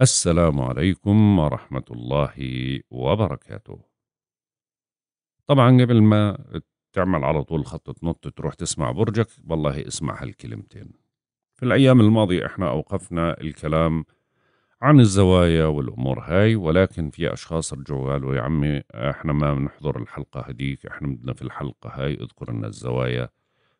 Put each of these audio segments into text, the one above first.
السلام عليكم ورحمة الله وبركاته طبعا قبل ما تعمل على طول خطة نط تروح تسمع برجك والله اسمع هالكلمتين في الأيام الماضية إحنا أوقفنا الكلام عن الزوايا والأمور هاي ولكن في أشخاص رجعوا قالوا يا عمي إحنا ما بنحضر الحلقة هديك إحنا بدنا في الحلقة هاي اذكر لنا الزوايا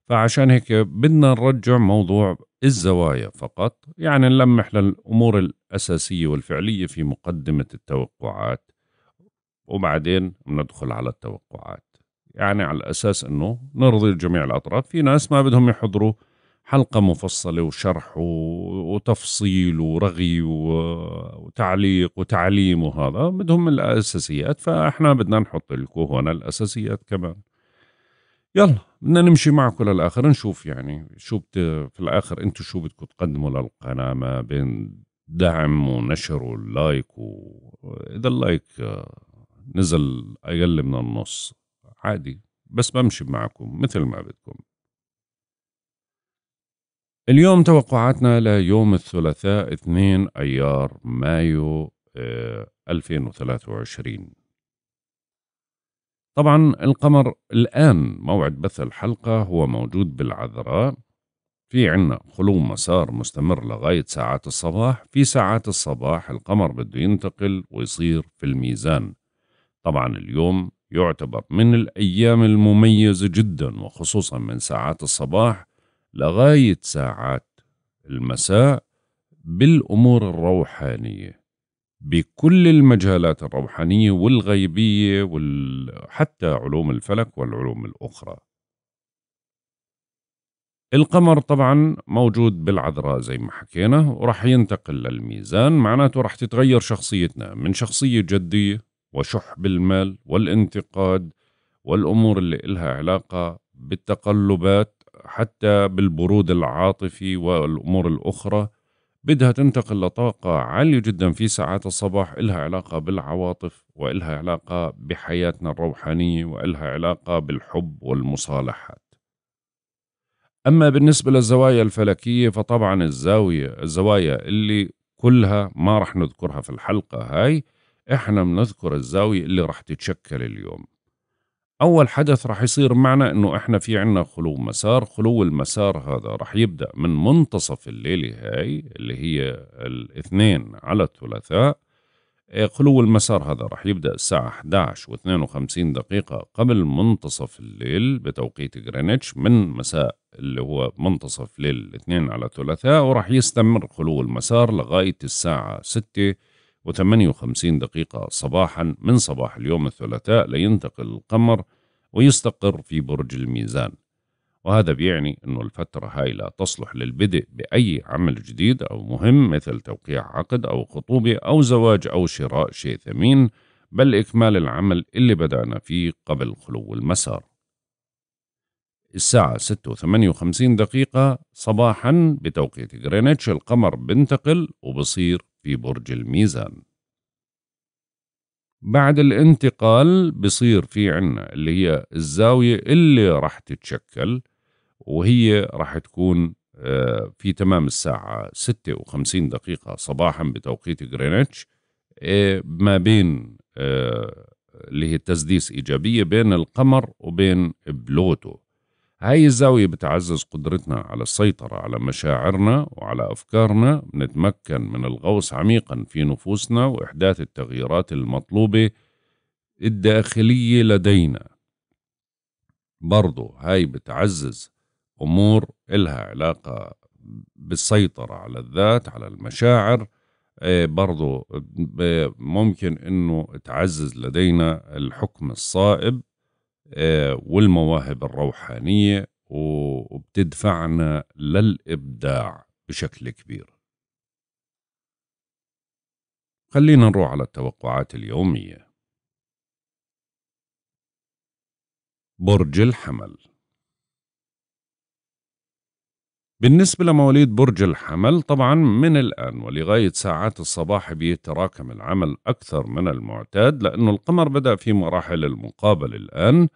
فعشان هيك بدنا نرجع موضوع الزوايا فقط يعني نلمح للأمور الأساسية والفعلية في مقدمة التوقعات وبعدين بندخل على التوقعات يعني على الأساس أنه نرضي جميع الأطراف في ناس ما بدهم يحضروا حلقة مفصلة وشرح وتفصيل ورغي وتعليق وتعليم وهذا بدهم الأساسيات فإحنا بدنا نحط لكم هنا الأساسيات كمان يلا بدنا نمشي معكم للآخر نشوف يعني شو بت... في الآخر أنتم شو بدكم تقدموا للقناة ما بين دعم ونشر واللايك اذا اللايك آه، نزل اقل من النص عادي بس بمشي معكم مثل ما بدكم اليوم توقعاتنا ليوم الثلاثاء 2 ايار مايو 2023 آه، طبعا القمر الآن موعد بث الحلقة هو موجود بالعذراء في عنا خلو مسار مستمر لغاية ساعات الصباح في ساعات الصباح القمر بده ينتقل ويصير في الميزان طبعا اليوم يعتبر من الأيام المميزة جدا وخصوصا من ساعات الصباح لغاية ساعات المساء بالأمور الروحانية بكل المجالات الروحانية والغيبية وحتى علوم الفلك والعلوم الأخرى القمر طبعا موجود بالعذراء زي ما حكينا وراح ينتقل للميزان معناته راح تتغير شخصيتنا من شخصية جدية وشح بالمال والانتقاد والأمور اللي إلها علاقة بالتقلبات حتى بالبرود العاطفي والأمور الأخرى بدها تنتقل لطاقة عالية جدا في ساعات الصباح إلها علاقة بالعواطف وإلها علاقة بحياتنا الروحانية وإلها علاقة بالحب والمصالحات أما بالنسبة للزوايا الفلكية فطبعا الزاوية الزوايا اللي كلها ما رح نذكرها في الحلقة هاي إحنا بنذكر الزاوية اللي رح تتشكل اليوم أول حدث رح يصير معنا إنه إحنا في عنا خلو مسار خلو المسار هذا رح يبدأ من منتصف الليلة هاي اللي هي الاثنين على الثلاثاء خلو المسار هذا راح يبدأ الساعة 11 و52 دقيقة قبل منتصف الليل بتوقيت جرينتش من مساء اللي هو منتصف ليل الاثنين على الثلاثاء وراح يستمر خلو المسار لغاية الساعة 6 و58 دقيقة صباحا من صباح اليوم الثلاثاء لينتقل القمر ويستقر في برج الميزان وهذا بيعني أنه الفترة هاي لا تصلح للبدء بأي عمل جديد أو مهم مثل توقيع عقد أو خطوبة أو زواج أو شراء شيء ثمين بل إكمال العمل اللي بدأنا فيه قبل خلو المسار الساعة 6:58 دقيقة صباحا بتوقيت غرينتش القمر بنتقل وبصير في برج الميزان بعد الانتقال بصير في عنا اللي هي الزاوية اللي راح تتشكل وهي راح تكون آه، في تمام الساعة 56 دقيقة صباحا بتوقيت غرينتش آه، ما بين آه، اللي هي تسديس إيجابية بين القمر وبين بلوتو هاي الزاوية بتعزز قدرتنا على السيطرة على مشاعرنا وعلى أفكارنا بنتمكن من الغوص عميقا في نفوسنا وإحداث التغييرات المطلوبة الداخلية لدينا برضو هاي بتعزز امور إلها علاقه بالسيطره على الذات على المشاعر إيه، برضو إيه، ممكن انه تعزز لدينا الحكم الصائب إيه، والمواهب الروحانيه وبتدفعنا للابداع بشكل كبير خلينا نروح على التوقعات اليوميه برج الحمل بالنسبة لمواليد برج الحمل طبعا من الآن ولغاية ساعات الصباح بيتراكم العمل أكثر من المعتاد لأنه القمر بدأ في مراحل المقابلة الآن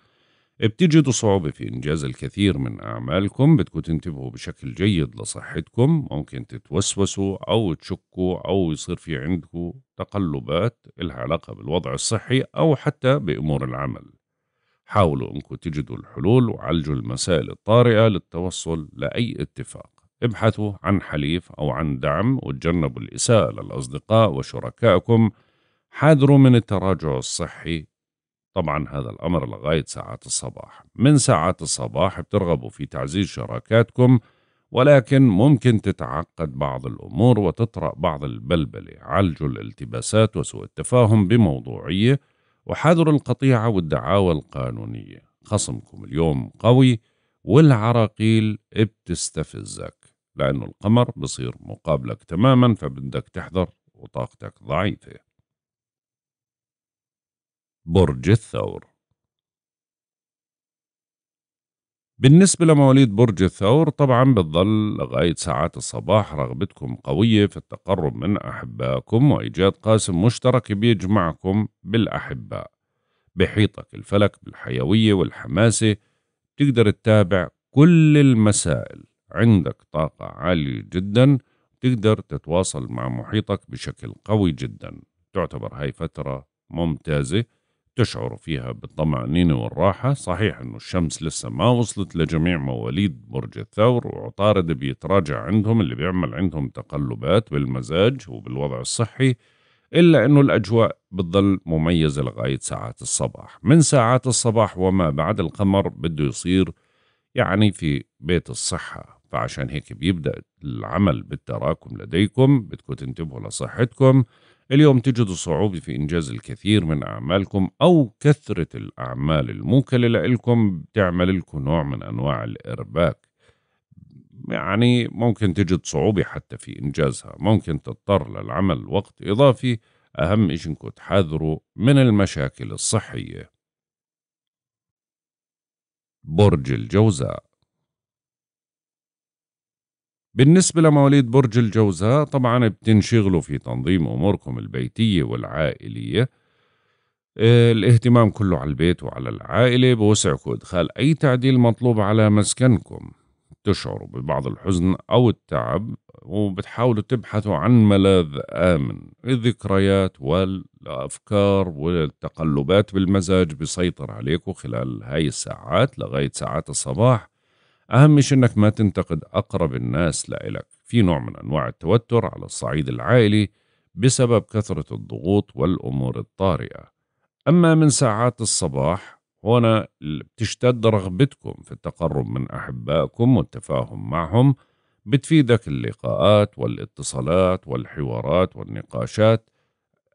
بتجدوا صعوبة في إنجاز الكثير من أعمالكم بدكم تنتبهوا بشكل جيد لصحتكم ممكن تتوسوسوا أو تشكوا أو يصير في عندكم تقلبات العلاقة بالوضع الصحي أو حتى بأمور العمل حاولوا أنكم تجدوا الحلول وعالجوا المسائل الطارئة للتوصل لأي اتفاق ابحثوا عن حليف أو عن دعم وتجنبوا الإساءة للأصدقاء وشركائكم حاذروا من التراجع الصحي طبعا هذا الأمر لغاية ساعات الصباح من ساعات الصباح بترغبوا في تعزيز شراكاتكم ولكن ممكن تتعقد بعض الأمور وتطرأ بعض البلبلة عالجوا الالتباسات وسوء التفاهم بموضوعية وحاذر القطيعة والدعاوى القانونية خصمكم اليوم قوي والعراقيل بتستفزك لأنه القمر بصير مقابلك تماما فبدك تحذر وطاقتك ضعيفة برج الثور بالنسبة لمواليد برج الثور طبعا بتظل لغاية ساعات الصباح رغبتكم قوية في التقرب من أحبائكم وإيجاد قاسم مشترك بيجمعكم بالأحباء بحيطك الفلك بالحيوية والحماسة تقدر تتابع كل المسائل عندك طاقة عالية جدا تقدر تتواصل مع محيطك بشكل قوي جدا تعتبر هاي فترة ممتازة تشعر فيها بالطمأنينة والراحة صحيح أنه الشمس لسه ما وصلت لجميع مواليد برج الثور وعطارد بيتراجع عندهم اللي بيعمل عندهم تقلبات بالمزاج وبالوضع الصحي إلا أنه الأجواء بتظل مميزة لغاية ساعات الصباح من ساعات الصباح وما بعد القمر بده يصير يعني في بيت الصحة فعشان هيك بيبدأ العمل بالتراكم لديكم بدكم تنتبهوا لصحتكم اليوم تجدوا صعوبة في إنجاز الكثير من أعمالكم أو كثرة الأعمال الموكلة لإلكم بتعمل لكم نوع من أنواع الإرباك يعني ممكن تجد صعوبة حتى في إنجازها ممكن تضطر للعمل وقت إضافي أهم إشي إنكم تحذروا من المشاكل الصحية برج الجوزاء بالنسبة لمواليد برج الجوزاء طبعا بتنشغلوا في تنظيم أموركم البيتية والعائلية آه، الاهتمام كله على البيت وعلى العائلة بوسعكم إدخال أي تعديل مطلوب على مسكنكم تشعروا ببعض الحزن أو التعب وبتحاولوا تبحثوا عن ملاذ آمن الذكريات والأفكار والتقلبات بالمزاج بيسيطر عليكم خلال هاي الساعات لغاية ساعات الصباح أهم شيء أنك ما تنتقد أقرب الناس لإلك في نوع من أنواع التوتر على الصعيد العائلي بسبب كثرة الضغوط والأمور الطارئة أما من ساعات الصباح هنا بتشتد رغبتكم في التقرب من أحبائكم والتفاهم معهم بتفيدك اللقاءات والاتصالات والحوارات والنقاشات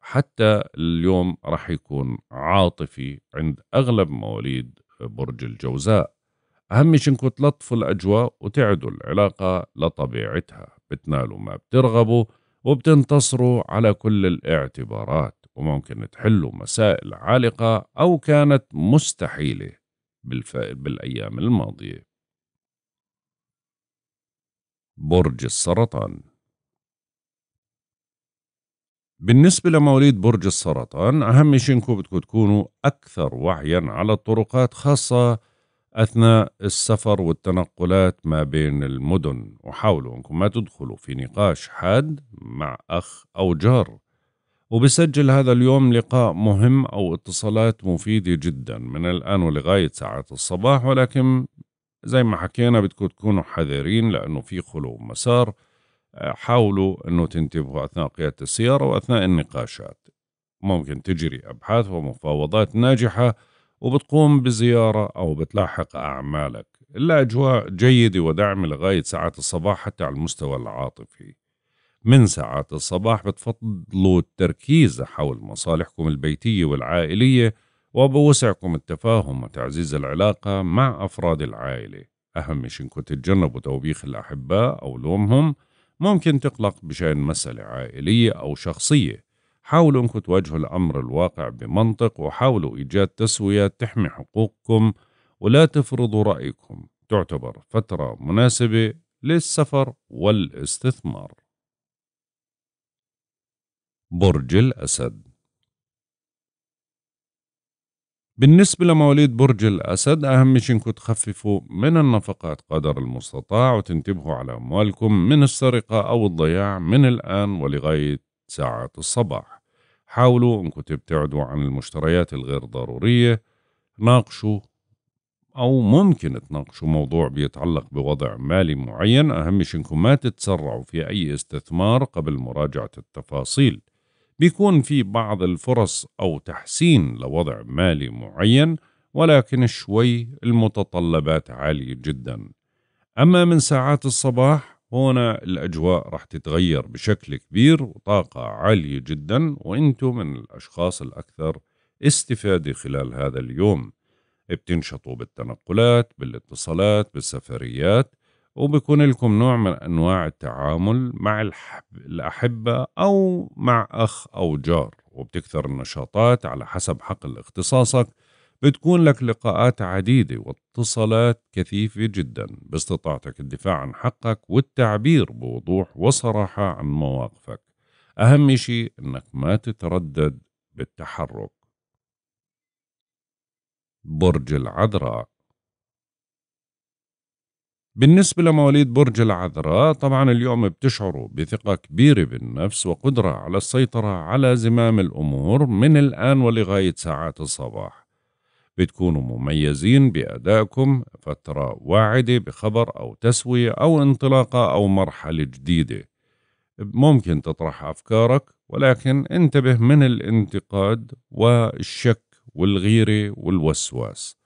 حتى اليوم رح يكون عاطفي عند أغلب مواليد برج الجوزاء أهم شي إنكم تلطفوا الأجواء وتعدوا العلاقة لطبيعتها بتنالوا ما بترغبوا وبتنتصروا على كل الاعتبارات وممكن تحلوا مسائل عالقة أو كانت مستحيلة بالف... بالأيام الماضية برج السرطان بالنسبة لمواليد برج السرطان أهم شيء إنكم بدكم تكونوا أكثر وعيا على الطرقات خاصة أثناء السفر والتنقلات ما بين المدن وحاولوا أنكم ما تدخلوا في نقاش حاد مع أخ أو جار وبسجل هذا اليوم لقاء مهم أو اتصالات مفيدة جدا من الآن ولغاية ساعات الصباح ولكن زي ما حكينا بدكم تكونوا حذرين لأنه في خلو مسار حاولوا أنه تنتبهوا أثناء قيادة السيارة وأثناء النقاشات ممكن تجري أبحاث ومفاوضات ناجحة وبتقوم بزيارة أو بتلاحق أعمالك الأجواء جيدة ودعم لغاية ساعات الصباح حتى على المستوى العاطفي من ساعات الصباح بتفضلوا التركيز حول مصالحكم البيتية والعائلية وبوسعكم التفاهم وتعزيز العلاقة مع أفراد العائلة أهم شيء إنكم تتجنبوا توبيخ الأحباء أو لومهم ممكن تقلق بشأن مسألة عائلية أو شخصية حاولوا انكم تواجهوا الامر الواقع بمنطق وحاولوا ايجاد تسويه تحمي حقوقكم ولا تفرضوا رايكم تعتبر فتره مناسبه للسفر والاستثمار برج الاسد بالنسبة لمواليد برج الأسد أهم شيء إنكم تخففوا من النفقات قدر المستطاع وتنتبهوا على أموالكم من السرقة أو الضياع من الآن ولغاية ساعات الصباح حاولوا أنكم تبتعدوا عن المشتريات الغير ضرورية ناقشوا أو ممكن تناقشوا موضوع بيتعلق بوضع مالي معين أهم شيء أنكم ما تتسرعوا في أي استثمار قبل مراجعة التفاصيل بيكون في بعض الفرص أو تحسين لوضع مالي معين ولكن شوي المتطلبات عالية جدا أما من ساعات الصباح هنا الأجواء راح تتغير بشكل كبير وطاقة عالية جدا وإنتوا من الأشخاص الأكثر استفادة خلال هذا اليوم بتنشطوا بالتنقلات بالاتصالات بالسفريات وبكون لكم نوع من أنواع التعامل مع الأحبة أو مع أخ أو جار وبتكثر النشاطات على حسب حقل اختصاصك بتكون لك لقاءات عديدة واتصالات كثيفة جدا باستطاعتك الدفاع عن حقك والتعبير بوضوح وصراحة عن مواقفك أهم شيء أنك ما تتردد بالتحرك برج العذراء بالنسبة لمواليد برج العذراء طبعا اليوم بتشعروا بثقة كبيرة بالنفس وقدرة على السيطرة على زمام الأمور من الآن ولغاية ساعات الصباح بتكونوا مميزين بأدائكم فترة واعدة بخبر أو تسوية أو انطلاقة أو مرحلة جديدة ممكن تطرح أفكارك ولكن انتبه من الانتقاد والشك والغيرة والوسواس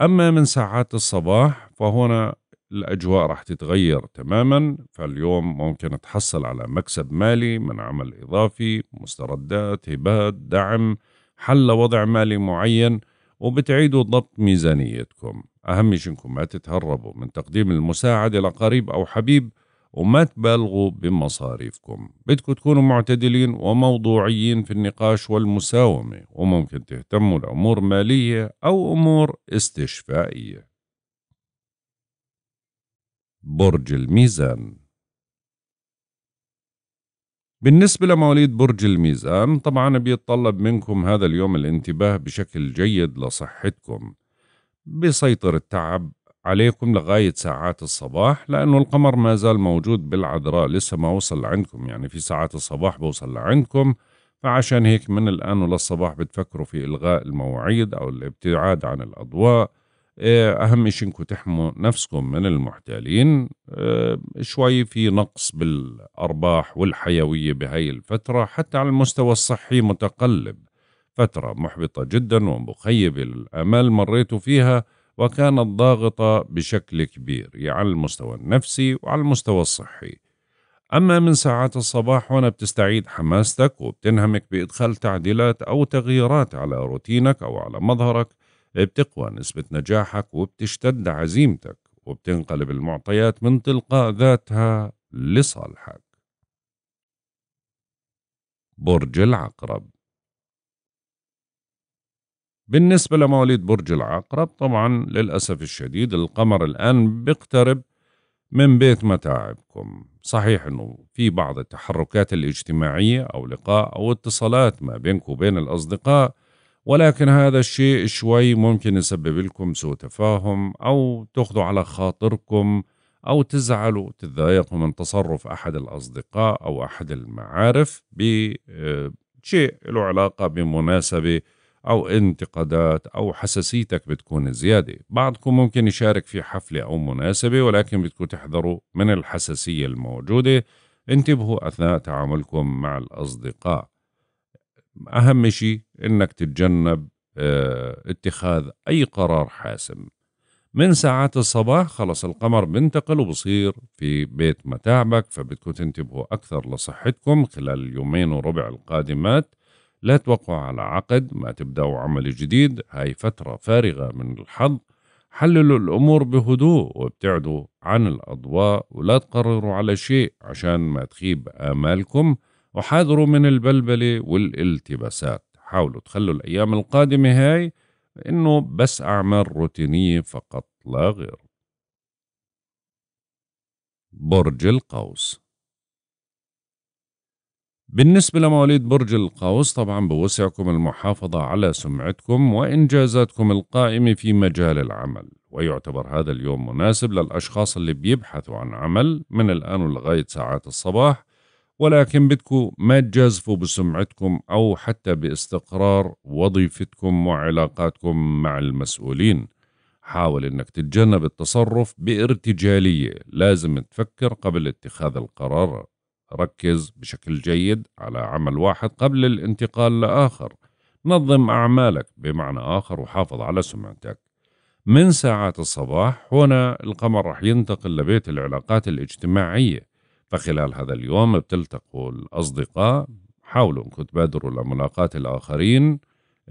أما من ساعات الصباح فهنا الأجواء رح تتغير تماما فاليوم ممكن تحصل على مكسب مالي من عمل إضافي مستردات هبات دعم حل وضع مالي معين وبتعيدوا ضبط ميزانيتكم أهم شيء إنكم ما تتهربوا من تقديم المساعدة لقريب أو حبيب وما تبالغوا بمصاريفكم بدكم تكونوا معتدلين وموضوعيين في النقاش والمساومة وممكن تهتموا لأمور مالية أو أمور استشفائية برج الميزان بالنسبة لمواليد برج الميزان طبعا بيتطلب منكم هذا اليوم الانتباه بشكل جيد لصحتكم بيسيطر التعب عليكم لغاية ساعات الصباح لأنه القمر ما زال موجود بالعذراء لسه ما وصل لعندكم يعني في ساعات الصباح بوصل لعندكم فعشان هيك من الآن وللصباح بتفكروا في إلغاء المواعيد أو الابتعاد عن الأضواء آه، اهم شيء انكم تحموا نفسكم من المحتالين آه، شوي في نقص بالارباح والحيويه بهاي الفتره حتى على المستوى الصحي متقلب فتره محبطه جدا ومخيبه للامال مريتوا فيها وكانت ضاغطه بشكل كبير يعني على المستوى النفسي وعلى المستوى الصحي أما من ساعات الصباح وانا بتستعيد حماستك وبتنهمك بإدخال تعديلات أو تغييرات على روتينك أو على مظهرك بتقوى نسبة نجاحك وبتشتد عزيمتك وبتنقلب المعطيات من تلقاء ذاتها لصالحك برج العقرب بالنسبة لمواليد برج العقرب طبعا للأسف الشديد القمر الآن بيقترب من بيت متاعبكم صحيح أنه في بعض التحركات الاجتماعية أو لقاء أو اتصالات ما بينك وبين الأصدقاء ولكن هذا الشيء شوي ممكن يسبب لكم سوء تفاهم أو تاخذوا على خاطركم أو تزعلوا تتضايقوا من تصرف أحد الأصدقاء أو أحد المعارف بشيء آه، له علاقة بمناسبة أو انتقادات أو حساسيتك بتكون زيادة بعضكم ممكن يشارك في حفلة أو مناسبة ولكن بدكم تحذروا من الحساسية الموجودة انتبهوا أثناء تعاملكم مع الأصدقاء اهم شيء انك تتجنب آه، اتخاذ اي قرار حاسم من ساعات الصباح خلص القمر بينتقل وبصير في بيت متاعبك فبدكم تنتبهوا أكثر لصحتكم خلال اليومين وربع القادمات لا توقعوا على عقد ما تبدأوا عمل جديد هاي فترة فارغة من الحظ حللوا الأمور بهدوء وابتعدوا عن الأضواء ولا تقرروا على شيء عشان ما تخيب آمالكم وحاذروا من البلبلة والالتباسات حاولوا تخلوا الأيام القادمة هاي إنه بس أعمال روتينية فقط لا غير برج القوس بالنسبة لمواليد برج القوس طبعا بوسعكم المحافظة على سمعتكم وإنجازاتكم القائمة في مجال العمل ويعتبر هذا اليوم مناسب للأشخاص اللي بيبحثوا عن عمل من الآن ولغاية ساعات الصباح ولكن بدكم ما تجازفوا بسمعتكم أو حتى باستقرار وظيفتكم وعلاقاتكم مع المسؤولين حاول أنك تتجنب التصرف بارتجالية لازم تفكر قبل اتخاذ القرار ركز بشكل جيد على عمل واحد قبل الانتقال لآخر نظم أعمالك بمعنى آخر وحافظ على سمعتك من ساعات الصباح هنا القمر رح ينتقل لبيت العلاقات الاجتماعية فخلال هذا اليوم بتلتقوا الأصدقاء حاولوا انكم تبادروا لملاقات الآخرين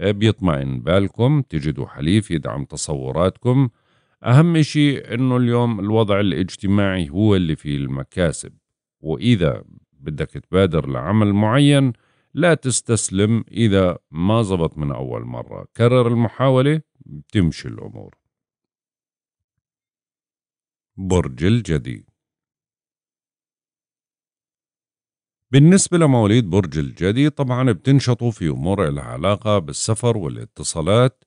إيه، بيطمئن بالكم تجدوا حليف يدعم تصوراتكم أهم شيء أنه اليوم الوضع الاجتماعي هو اللي فيه المكاسب وإذا بدك تبادر لعمل معين لا تستسلم إذا ما زبط من أول مرة كرر المحاولة بتمشي الأمور برج الجدي بالنسبة لمواليد برج الجدي طبعا بتنشطوا في أمور العلاقة بالسفر والاتصالات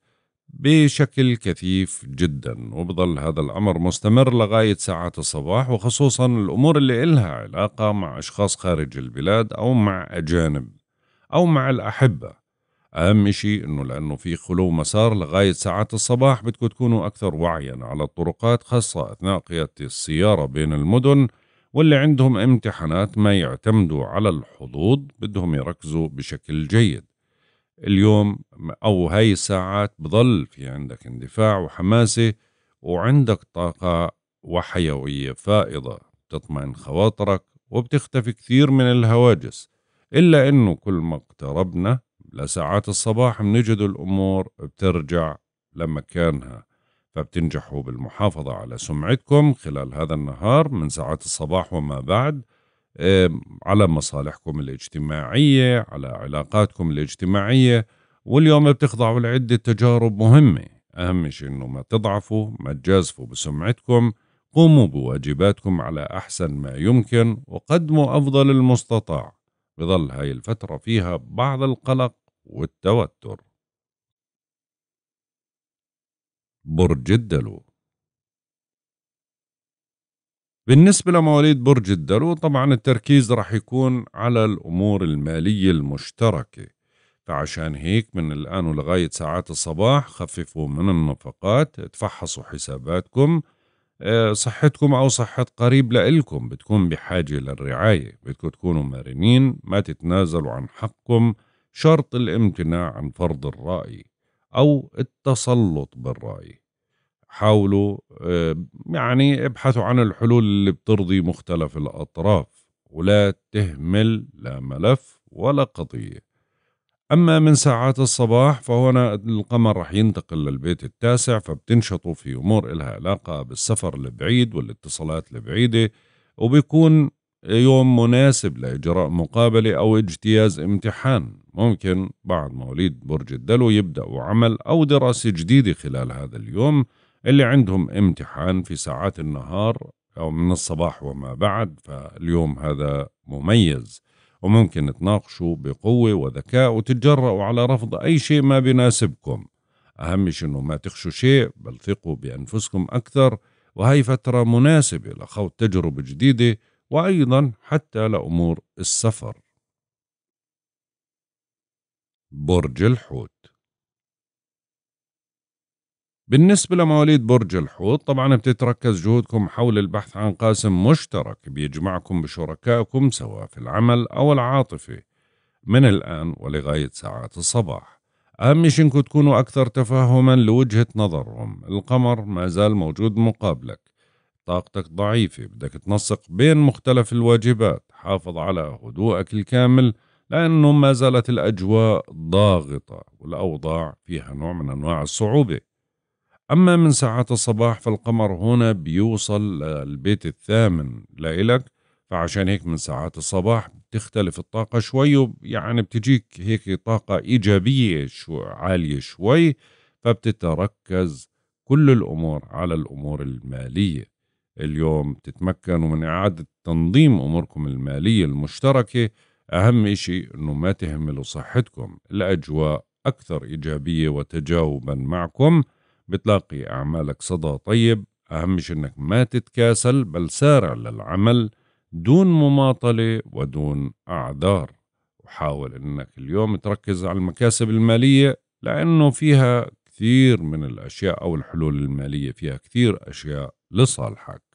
بشكل كثيف جدا وبظل هذا الأمر مستمر لغاية ساعات الصباح وخصوصا الأمور اللي إلها علاقة مع أشخاص خارج البلاد أو مع أجانب أو مع الأحبة أهم شيء إنه لأنه في خلو مسار لغاية ساعات الصباح بدكم تكونوا أكثر وعيا على الطرقات خاصة أثناء قيادة السيارة بين المدن واللي عندهم امتحانات ما يعتمدوا على الحظوظ بدهم يركزوا بشكل جيد اليوم أو هاي الساعات بضل في عندك اندفاع وحماسة وعندك طاقة وحيوية فائضة بتطمئن خواطرك وبتختفي كثير من الهواجس إلا أنه كل ما اقتربنا لساعات الصباح بنجد الأمور بترجع لمكانها فبتنجحوا بالمحافظة على سمعتكم خلال هذا النهار من ساعات الصباح وما بعد على مصالحكم الاجتماعية على علاقاتكم الاجتماعية واليوم بتخضعوا لعدة تجارب مهمة أهم شيء أنه ما تضعفوا ما تجازفوا بسمعتكم قوموا بواجباتكم على أحسن ما يمكن وقدموا أفضل المستطاع بظل هاي الفترة فيها بعض القلق والتوتر برج الدلو بالنسبة لمواليد برج الدلو طبعا التركيز راح يكون على الأمور المالية المشتركة فعشان هيك من الآن ولغاية ساعات الصباح خففوا من النفقات تفحصوا حساباتكم آه، صحتكم أو صحة قريب لإلكم بتكون بحاجة للرعاية بدكم تكونوا مرنين ما تتنازلوا عن حقكم شرط الامتناع عن فرض الرأي أو التسلط بالرأي حاولوا آه، يعني ابحثوا عن الحلول اللي بترضي مختلف الأطراف ولا تهمل لا ملف ولا قضية أما من ساعات الصباح فهنا القمر رح ينتقل للبيت التاسع فبتنشطوا في أمور إلها علاقة بالسفر البعيد والاتصالات البعيدة وبيكون يوم مناسب لإجراء مقابلة أو اجتياز امتحان ممكن بعد مواليد برج الدلو يبدأوا عمل أو دراسة جديدة خلال هذا اليوم اللي عندهم امتحان في ساعات النهار أو من الصباح وما بعد فاليوم هذا مميز وممكن تناقشوا بقوة وذكاء وتتجرأوا على رفض أي شيء ما بيناسبكم أهم شيء أنه ما تخشوا شيء بل ثقوا بأنفسكم أكثر وهي فترة مناسبة لخوض تجربة جديدة وأيضا حتى لأمور السفر برج الحوت بالنسبة لمواليد برج الحوت طبعا بتتركز جهودكم حول البحث عن قاسم مشترك بيجمعكم بشركائكم سواء في العمل أو العاطفة من الآن ولغاية ساعات الصباح أهم شيء إنكم تكونوا أكثر تفهما لوجهة نظرهم القمر ما زال موجود مقابلك طاقتك ضعيفة بدك تنسق بين مختلف الواجبات حافظ على هدوءك الكامل لأنه ما زالت الأجواء ضاغطة والأوضاع فيها نوع من أنواع الصعوبة أما من ساعات الصباح فالقمر هنا بيوصل للبيت الثامن لإلك فعشان هيك من ساعات الصباح بتختلف الطاقة شوي ويعني بتجيك هيك طاقة إيجابية شو عالية شوي فبتتركز كل الأمور على الأمور المالية اليوم تتمكنوا من إعادة تنظيم أموركم المالية المشتركة أهم شيء أنه ما تهملوا صحتكم الأجواء أكثر إيجابية وتجاوبا معكم بتلاقي أعمالك صدى طيب أهم شيء أنك ما تتكاسل بل سارع للعمل دون مماطلة ودون أعذار وحاول أنك اليوم تركز على المكاسب المالية لأنه فيها كثير من الأشياء أو الحلول المالية فيها كثير أشياء لصالحك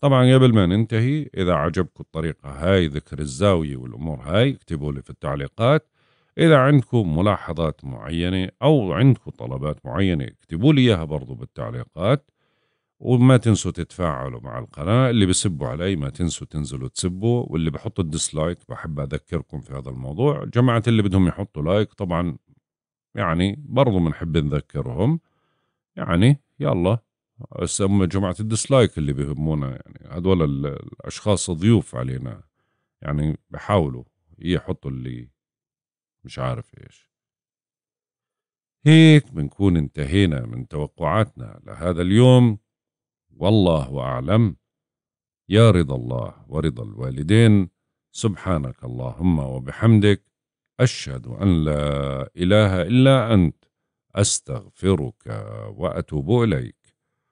طبعا قبل ما ننتهي إذا عجبكم الطريقة هاي ذكر الزاوية والأمور هاي اكتبوا لي في التعليقات إذا عندكم ملاحظات معينة أو عندكم طلبات معينة اكتبوا لي إياها برضو بالتعليقات وما تنسوا تتفاعلوا مع القناة اللي بسبوا علي ما تنسوا تنزلوا تسبوا واللي بحطوا الديسلايك بحب أذكركم في هذا الموضوع جماعة اللي بدهم يحطوا لايك طبعا يعني برضو بنحب نذكرهم يعني يلا هم جماعة الديسلايك اللي بيهمونا يعني هذول الأشخاص ضيوف علينا يعني بحاولوا يحطوا اللي مش عارف إيش هيك بنكون انتهينا من توقعاتنا لهذا اليوم والله أعلم يا رضا الله ورضا الوالدين سبحانك اللهم وبحمدك أشهد أن لا إله إلا أنت أستغفرك وأتوب إليك